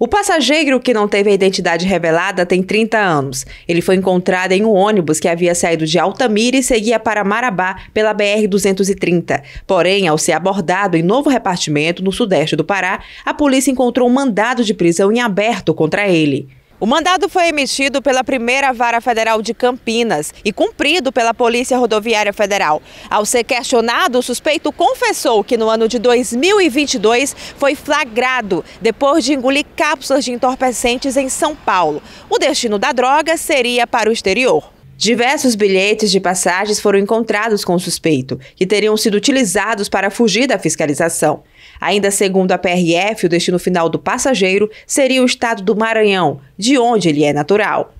O passageiro que não teve a identidade revelada tem 30 anos. Ele foi encontrado em um ônibus que havia saído de Altamira e seguia para Marabá pela BR-230. Porém, ao ser abordado em novo repartimento no sudeste do Pará, a polícia encontrou um mandado de prisão em aberto contra ele. O mandado foi emitido pela primeira vara federal de Campinas e cumprido pela Polícia Rodoviária Federal. Ao ser questionado, o suspeito confessou que no ano de 2022 foi flagrado depois de engolir cápsulas de entorpecentes em São Paulo. O destino da droga seria para o exterior. Diversos bilhetes de passagens foram encontrados com o suspeito, que teriam sido utilizados para fugir da fiscalização. Ainda segundo a PRF, o destino final do passageiro seria o estado do Maranhão, de onde ele é natural.